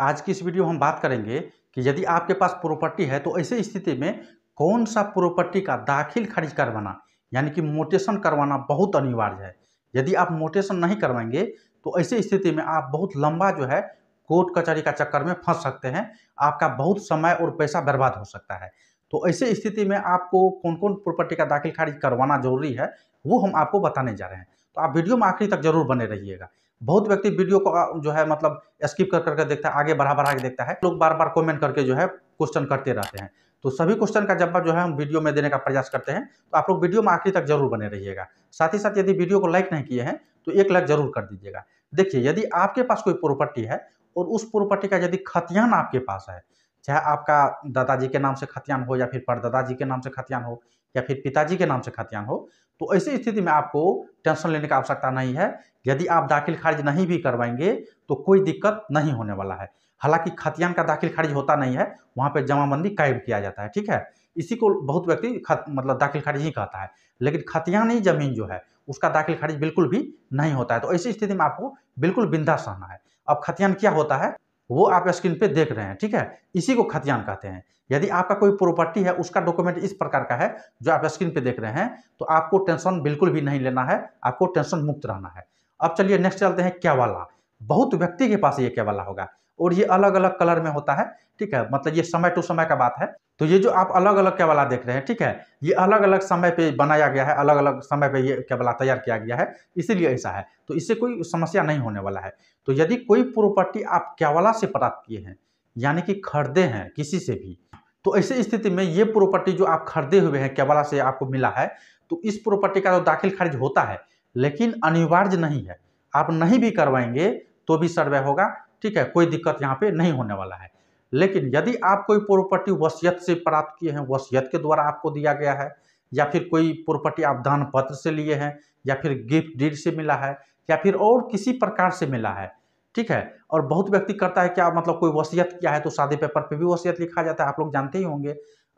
आज की इस वीडियो हम बात करेंगे कि यदि आपके पास प्रॉपर्टी है तो ऐसे स्थिति में कौन सा प्रॉपर्टी का दाखिल खारिज करवाना यानी कि मोटेशन करवाना बहुत अनिवार्य है यदि आप मोटेशन नहीं करवाएंगे तो ऐसी स्थिति में आप बहुत लंबा जो है कोर्ट कचहरी का चक्कर में फंस सकते हैं आपका बहुत समय और पैसा बर्बाद हो सकता है तो ऐसे स्थिति में आपको कौन कौन प्रॉपर्टी का दाखिल खारिज करवाना जरूरी है वो हम आपको बताने जा रहे हैं तो आप वीडियो में आखिरी तक जरूर बने रहिएगा बहुत व्यक्ति वीडियो को जो है मतलब स्किप कर करके देखता है आगे बढ़ा बढ़ा के देखता है लोग बार बार कमेंट करके जो है क्वेश्चन करते रहते हैं तो सभी क्वेश्चन का जवाब जो है हम वीडियो में देने का प्रयास करते हैं तो आप लोग वीडियो में आखिरी तक जरूर बने रहिएगा साथ ही साथ यदि वीडियो को लाइक नहीं किए हैं तो एक लाइक जरूर कर दीजिएगा देखिए यदि आपके पास कोई प्रॉपर्टी है और उस प्रॉपर्टी का यदि खतियान आपके पास है चाहे आपका दादाजी के नाम से खतियान हो या फिर परदादा जी के नाम से खतियान हो या फिर पिताजी के नाम से खतियान हो तो ऐसी स्थिति में आपको टेंशन लेने का आवश्यकता नहीं है यदि आप दाखिल खारिज नहीं भी करवाएंगे तो कोई दिक्कत नहीं होने वाला है हालांकि खतियान का दाखिल खारिज होता नहीं है वहाँ पर जमाबंदी कायम किया जाता है ठीक है इसी को बहुत व्यक्ति खत मतलब दाखिल खारिज ही कहता है लेकिन खतियानी ज़मीन जो है उसका दाखिल खारिज बिल्कुल भी नहीं होता है तो ऐसी स्थिति में आपको बिल्कुल बिंदा सहना है अब खतियान क्या होता है वो आप स्क्रीन पे देख रहे हैं ठीक है इसी को खतियान कहते हैं यदि आपका कोई प्रॉपर्टी है उसका डॉक्यूमेंट इस प्रकार का है जो आप स्क्रीन पे देख रहे हैं तो आपको टेंशन बिल्कुल भी नहीं लेना है आपको टेंशन मुक्त रहना है अब चलिए नेक्स्ट चलते हैं क्या वाला बहुत व्यक्ति के पास ये क्या वाला होगा और ये अलग अलग कलर में होता है ठीक है मतलब ये समय टू समय का बात है तो ये जो आप अलग अलग कैबला देख रहे हैं ठीक है ये अलग अलग समय पे बनाया गया है अलग अलग समय पे ये कैबला तैयार किया गया है इसीलिए ऐसा है तो इससे कोई समस्या नहीं होने वाला है तो यदि कोई प्रॉपर्टी आप केवला से प्राप्त किए हैं यानी कि खरीदे हैं किसी से भी तो ऐसी स्थिति में ये प्रॉपर्टी जो आप खरीदे हुए हैं कैबला से आपको मिला है तो इस प्रॉपर्टी का तो दाखिल खारिज होता है लेकिन अनिवार्य नहीं है आप नहीं भी करवाएंगे तो भी सर्वे होगा ठीक है कोई दिक्कत यहाँ पे नहीं होने वाला है लेकिन यदि आप कोई प्रॉपर्टी वसीयत से प्राप्त किए हैं वसीयत के द्वारा आपको दिया गया है या फिर कोई प्रॉपर्टी आप दान पत्र से लिए हैं या फिर गिफ्ट डीड से मिला है या फिर और किसी प्रकार से मिला है ठीक है और बहुत व्यक्ति करता है क्या मतलब कोई वसीयत किया है तो शादी पेपर पे भी वसीयत लिखा जाता है आप लोग जानते ही होंगे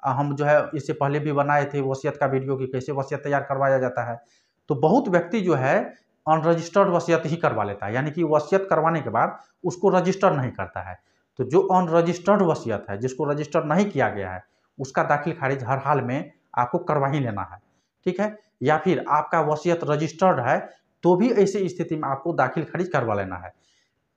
हम जो है इससे पहले भी बनाए थे वसीयत का वीडियो कि कैसे वसीयत तैयार करवाया जाता है तो बहुत व्यक्ति जो है अनरजिस्टर्ड वसीयत ही करवा लेता है यानी कि वसीयत करवाने के बाद उसको रजिस्टर नहीं करता है तो जो अनरजिस्टर्ड वसीयत है जिसको रजिस्टर नहीं किया गया है उसका दाखिल खारिज हर हाल में आपको करवा ही लेना है ठीक है या फिर आपका वसीयत रजिस्टर्ड है तो भी ऐसी स्थिति में आपको दाखिल खारिज करवा लेना है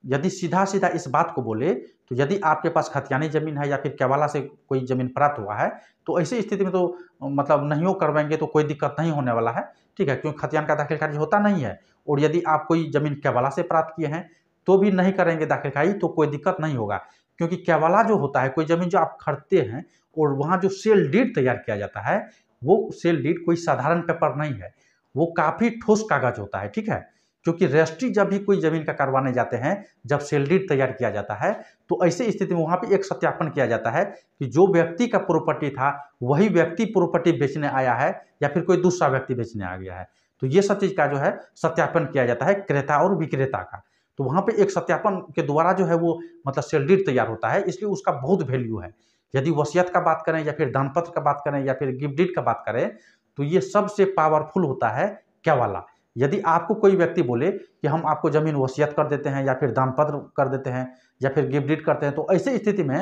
यदि सीधा सीधा इस बात को बोले तो यदि आपके पास खतियानी ज़मीन है या फिर केवाला से कोई ज़मीन प्राप्त हुआ है तो ऐसी स्थिति में तो मतलब नहीं करवाएंगे तो कोई दिक्कत नहीं होने वाला है ठीक है क्योंकि खतियान का दाखिल खारिज होता नहीं है और यदि आप कोई ज़मीन कैवाला से प्राप्त किए हैं तो भी नहीं करेंगे दाखिल खारिज तो कोई दिक्कत नहीं होगा क्योंकि कैवाला जो होता है कोई ज़मीन जो आप खरीदते हैं और वहाँ जो सेल डीड तैयार किया जाता है वो सेल डीड कोई साधारण पेपर नहीं है वो काफ़ी ठोस कागज होता है ठीक है क्योंकि रजिस्ट्री जब भी कोई ज़मीन का करवाने जाते हैं जब डीड तैयार किया जाता है तो ऐसी स्थिति में वहाँ पे एक सत्यापन किया जाता है कि जो व्यक्ति का प्रॉपर्टी था वही व्यक्ति प्रॉपर्टी बेचने आया है या फिर कोई दूसरा व्यक्ति बेचने आ गया है तो ये सब चीज़ का जो है सत्यापन किया जाता है क्रेता और विक्रेता का तो वहाँ पर एक सत्यापन के द्वारा जो है वो मतलब डीड तैयार होता है इसलिए उसका बहुत वैल्यू है यदि वसीयत का बात करें या फिर दानपत्र का बात करें या फिर गिफ्ट डीड का बात करें तो ये सबसे पावरफुल होता है क्या वाला यदि आपको कोई व्यक्ति बोले कि हम आपको ज़मीन वसीयत कर देते हैं या फिर दामपत्र कर देते हैं या फिर गिफ्ट डीट करते हैं तो ऐसे स्थिति में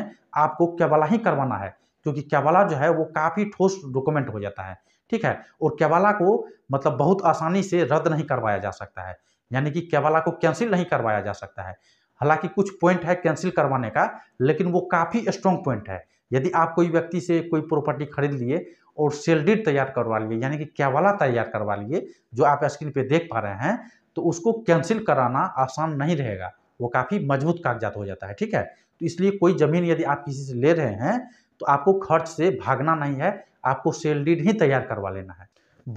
आपको केवला ही करवाना है क्योंकि केवला जो है वो काफ़ी ठोस डॉक्यूमेंट हो जाता है ठीक है और केवला को मतलब बहुत आसानी से रद्द नहीं करवाया जा सकता है यानी कि केवला को कैंसिल नहीं करवाया जा सकता है हालांकि कुछ पॉइंट है कैंसिल करवाने का लेकिन वो काफ़ी स्ट्रॉन्ग पॉइंट है यदि आप कोई व्यक्ति से कोई प्रॉपर्टी खरीद लिए और सेल डीड तैयार करवा लिए यानी कि क्या वाला तैयार करवा लिए जो आप स्क्रीन पे देख पा रहे हैं तो उसको कैंसिल कराना आसान नहीं रहेगा वो काफ़ी मजबूत कागजात हो जाता है ठीक है तो इसलिए कोई ज़मीन यदि आप किसी से ले रहे हैं तो आपको खर्च से भागना नहीं है आपको सेल डीड ही तैयार करवा लेना है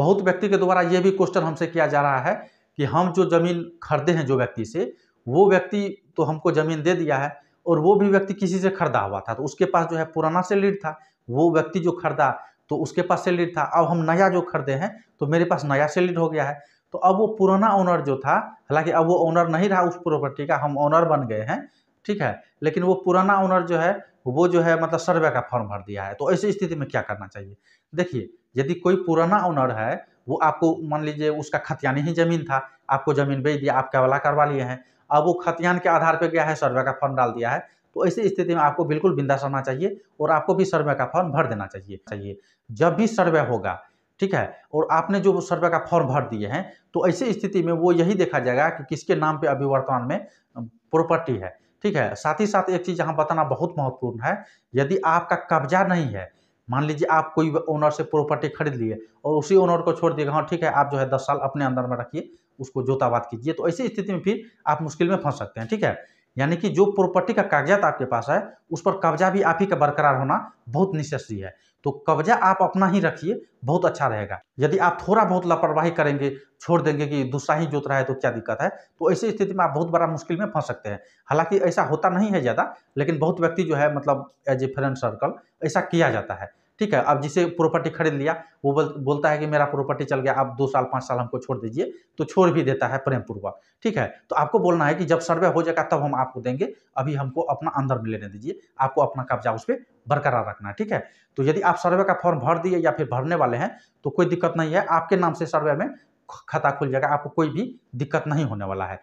बहुत व्यक्ति के द्वारा ये भी क्वेश्चन हमसे किया जा रहा है कि हम जो ज़मीन खरीदे हैं जो व्यक्ति से वो व्यक्ति तो हमको ज़मीन दे दिया है और वो भी व्यक्ति किसी से खरीदा हुआ था तो उसके पास जो है पुराना सैलरीड था वो व्यक्ति जो खरीदा तो उसके पास सैलरीड था अब हम नया जो खरीदे हैं तो मेरे पास नया सैलरीड हो गया है तो अब वो पुराना ओनर जो था हालांकि अब वो ओनर नहीं रहा उस प्रॉपर्टी का हम ओनर बन गए हैं ठीक है लेकिन वो पुराना ओनर जो है वो जो है मतलब सर्वे का फॉर्म भर दिया है तो ऐसी स्थिति में क्या करना चाहिए देखिए यदि कोई पुराना ओनर है वो आपको मान लीजिए उसका खतियानी ही जमीन था आपको जमीन बेच दिया आप कबला करवा लिए हैं अब वो खतियान के आधार पर गया है सर्वे का फॉर्म डाल दिया है तो ऐसी स्थिति में आपको बिल्कुल बिंदा सरना चाहिए और आपको भी सर्वे का फॉर्म भर देना चाहिए चाहिए जब भी सर्वे होगा ठीक है और आपने जो सर्वे का फॉर्म भर दिए हैं तो ऐसी स्थिति में वो यही देखा जाएगा कि किसके नाम पे अभी वर्तमान में प्रॉपर्टी है ठीक है साथ ही साथ एक चीज़ यहाँ बताना बहुत महत्वपूर्ण है यदि आपका कब्जा नहीं है मान लीजिए आप कोई ओनर से प्रॉपर्टी खरीद लिए और उसी ओनर को छोड़ दिएगा हाँ ठीक है आप जो है दस साल अपने अंदर में रखिए उसको जोताबाद कीजिए तो ऐसी स्थिति में फिर आप मुश्किल में फंस सकते हैं ठीक है यानी कि जो प्रॉपर्टी का कागजात आपके पास है उस पर कब्जा भी आप ही का बरकरार होना बहुत निश्चित है तो कब्जा आप अपना ही रखिए बहुत अच्छा रहेगा यदि आप थोड़ा बहुत लापरवाही करेंगे छोड़ देंगे कि दूसरा ही जोत रहा है तो क्या दिक्कत है तो ऐसी स्थिति में आप बहुत बड़ा मुश्किल में फंस सकते हैं हालांकि ऐसा होता नहीं है ज़्यादा लेकिन बहुत व्यक्ति जो है मतलब एज ए फ्रेंड सर्कल ऐसा किया जाता है ठीक है अब जिसे प्रॉपर्टी खरीद लिया वो बोल, बोलता है कि मेरा प्रॉपर्टी चल गया आप दो साल पाँच साल हमको छोड़ दीजिए तो छोड़ भी देता है प्रेम पूर्वक ठीक है तो आपको बोलना है कि जब सर्वे हो जाएगा तब हम आपको देंगे अभी हमको अपना अंदर में लेने दीजिए आपको अपना कब्जा उस पर बरकरार रखना है ठीक है तो यदि आप सर्वे का फॉर्म भर दिए या फिर भरने वाले हैं तो कोई दिक्कत नहीं है आपके नाम से सर्वे में खाता खुल जाएगा आपको कोई भी दिक्कत नहीं होने वाला है